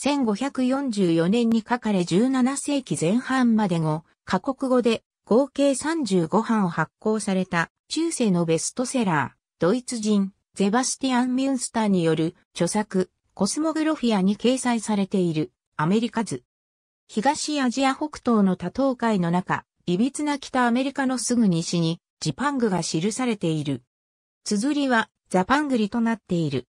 1544年に書かれ17世紀前半まで後、過国語で合計35版を発行された中世のベストセラー、ドイツ人、ゼバスティアン・ミュンスターによる著作、コスモグロフィアに掲載されているアメリカ図。東アジア北東の多島海の中、つな北アメリカのすぐ西にジパングが記されている。綴りはザパングリとなっている。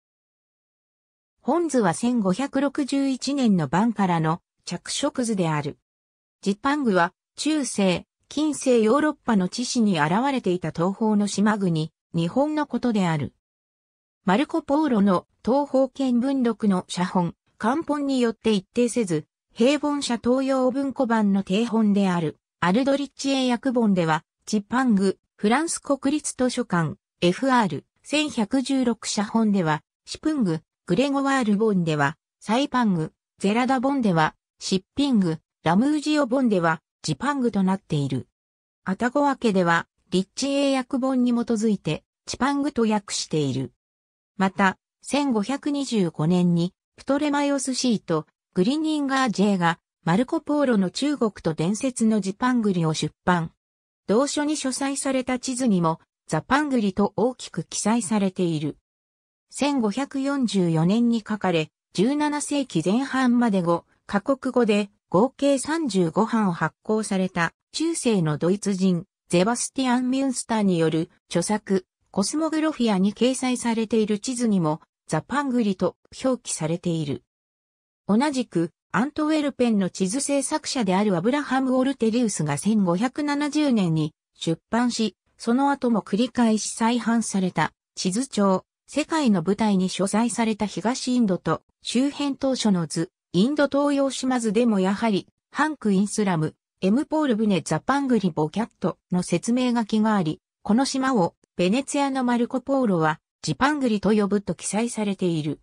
本図は1561年の版からの着色図である。ジッパングは中世、近世ヨーロッパの地史に現れていた東方の島国、日本のことである。マルコ・ポーロの東方見文録の写本、漢本によって一定せず、平凡社東洋文庫版の定本である、アルドリッチ英訳本では、ジッパング、フランス国立図書館、FR、1116社本では、シプング、グレゴワール・ボンでは、サイパング、ゼラダ・ボンでは、シッピング、ラムージオ・ボンでは、ジパングとなっている。アタゴワ家では、リッチ英訳本に基づいて、チパングと訳している。また、1525年に、プトレマイオス・シート、グリニンガー・ジェイが、マルコ・ポーロの中国と伝説のジパングリを出版。同書に書載された地図にも、ザパングリと大きく記載されている。1544年に書かれ、17世紀前半まで5過国語で合計35版を発行された中世のドイツ人ゼバスティアン・ミュンスターによる著作コスモグロフィアに掲載されている地図にもザパングリと表記されている。同じくアントウェルペンの地図制作者であるアブラハム・オルテリウスが1570年に出版し、その後も繰り返し再版された地図帳世界の舞台に所在された東インドと周辺当初の図、インド東洋島図でもやはり、ハンク・インスラム、エムポール・ブネ・ザ・パングリ・ボキャットの説明書きがあり、この島をベネツィアのマルコ・ポーロはジパングリと呼ぶと記載されている。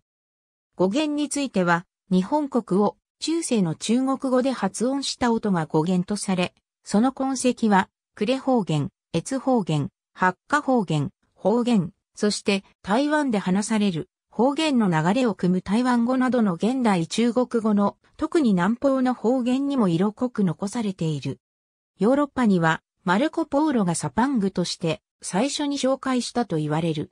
語源については、日本国を中世の中国語で発音した音が語源とされ、その痕跡は、クレ方言、越方言、八カ方言、方言、そして台湾で話される方言の流れを組む台湾語などの現代中国語の特に南方の方言にも色濃く残されている。ヨーロッパにはマルコ・ポーロがサパングとして最初に紹介したと言われる。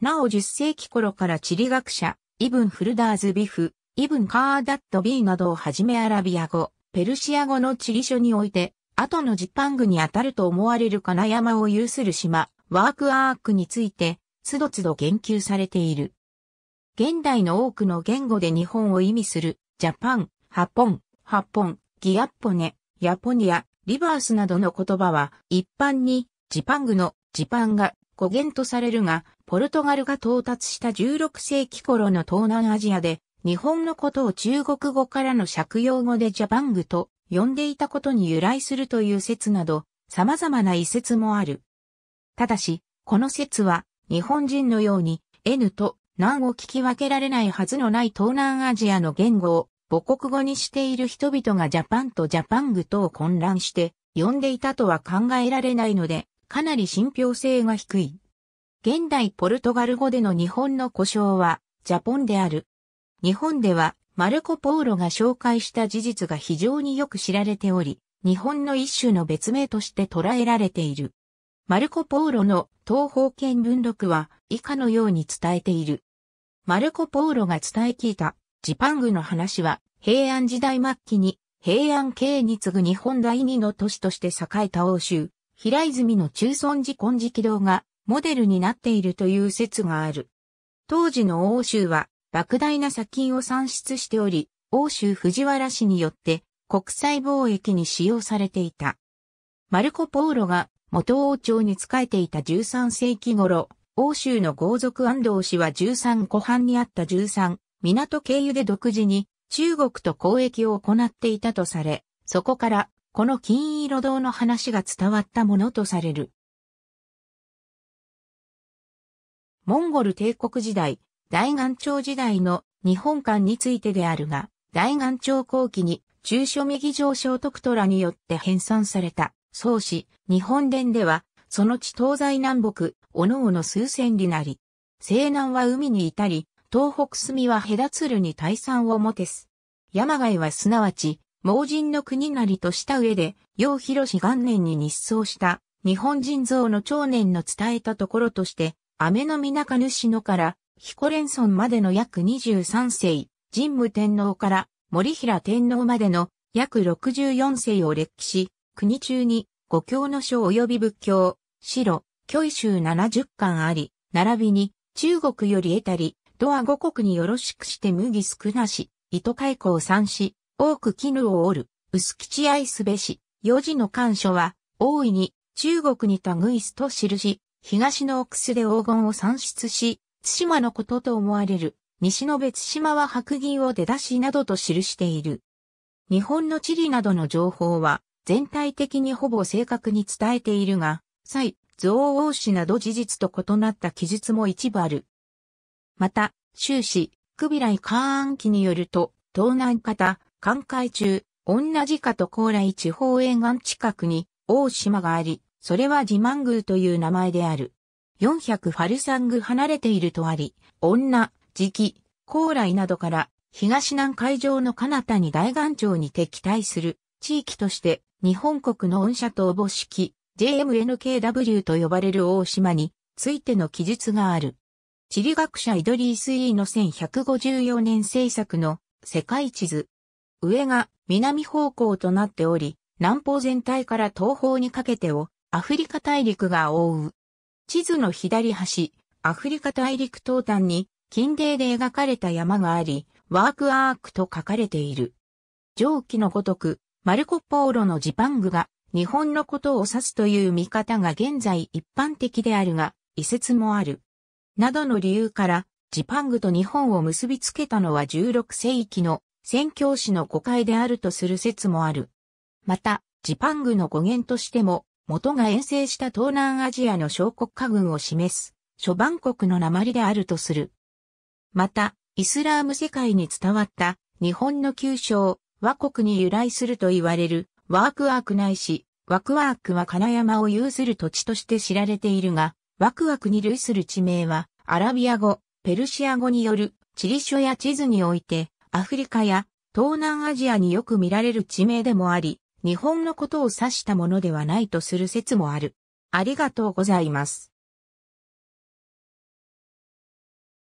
なお10世紀頃から地理学者、イブン・フルダーズ・ビフ、イブン・カーダット・ビーなどをはじめアラビア語、ペルシア語の地理書において、後のジパングにあたると思われる金山を有する島、ワークアークについて、つどつど言及されている。現代の多くの言語で日本を意味する、ジャパン、ハポン、ハポン、ギアッポネ、ヤポニア、リバースなどの言葉は、一般に、ジパングの、ジパンが語源とされるが、ポルトガルが到達した16世紀頃の東南アジアで、日本のことを中国語からの借用語でジャパングと呼んでいたことに由来するという説など、様々な遺説もある。ただし、この説は、日本人のように、N と難を聞き分けられないはずのない東南アジアの言語を母国語にしている人々がジャパンとジャパングとを混乱して呼んでいたとは考えられないので、かなり信憑性が低い。現代ポルトガル語での日本の故障は、ジャポンである。日本では、マルコ・ポーロが紹介した事実が非常によく知られており、日本の一種の別名として捉えられている。マルコ・ポーロの東方見文録は以下のように伝えている。マルコ・ポーロが伝え聞いたジパングの話は平安時代末期に平安系に次ぐ日本第二の都市として栄えた欧州、平泉の中村寺金色堂がモデルになっているという説がある。当時の欧州は莫大な砂金を産出しており、欧州藤原氏によって国際貿易に使用されていた。マルコ・ポーロが元王朝に仕えていた13世紀頃、欧州の豪族安藤氏は13湖畔にあった13港経由で独自に中国と交易を行っていたとされ、そこからこの金色堂の話が伝わったものとされる。モンゴル帝国時代、大岩朝時代の日本館についてであるが、大岩朝後期に中書右上昇徳虎によって編纂された。宗氏、日本伝では、その地東西南北、おのおの数千里なり。西南は海に至り、東北隅は隔つるに大山をもてす。山外はすなわち、盲人の国なりとした上で、陽広氏元年に日葬した、日本人像の長年の伝えたところとして、雨の皆か主のから、彦連村までの約23世、神武天皇から森平天皇までの約64世を歴史、国中に五教の書及び仏教、白、虚異宗70巻あり、並びに中国より得たり、ドア五国によろしくして麦少なし、糸開口三し、多く絹を織る、薄吉愛すべし、四時の干書は、大いに中国に類すと記し、東の奥須で黄金を産出し、津島のことと思われる、西の別島は白銀を出だしなどと記している。日本の地理などの情報は、全体的にほぼ正確に伝えているが、蔡、造王氏など事実と異なった記述も一部ある。また、終始、クビライ・カーン記によると、東南方、寛海中、女かと高麗地方沿岸近くに大島があり、それは自慢宮という名前である。400ファルサング離れているとあり、女、時期、高麗などから東南海上の彼方に大岩町に敵対する地域として日本国の御社とおぼしき JMNKW と呼ばれる大島についての記述がある。地理学者イドリース・イーの1154年制作の世界地図。上が南方向となっており、南方全体から東方にかけてをアフリカ大陸が覆う。地図の左端、アフリカ大陸東端に近泥で描かれた山があり、ワークアークと書かれている。上記のごとく、マルコ・ポーロのジパングが日本のことを指すという見方が現在一般的であるが、異説もある。などの理由から、ジパングと日本を結びつけたのは16世紀の宣教師の誤解であるとする説もある。また、ジパングの語源としても、元が遠征した東南アジアの小国家軍を示す、諸番国の鉛であるとする。また、イスラーム世界に伝わった日本の旧称、和国に由来すると言われる、ワークワークないし、ワクワークは金山を有する土地として知られているが、ワクワクに類する地名は、アラビア語、ペルシア語による、地理書や地図において、アフリカや東南アジアによく見られる地名でもあり、日本のことを指したものではないとする説もある。ありがとうございます。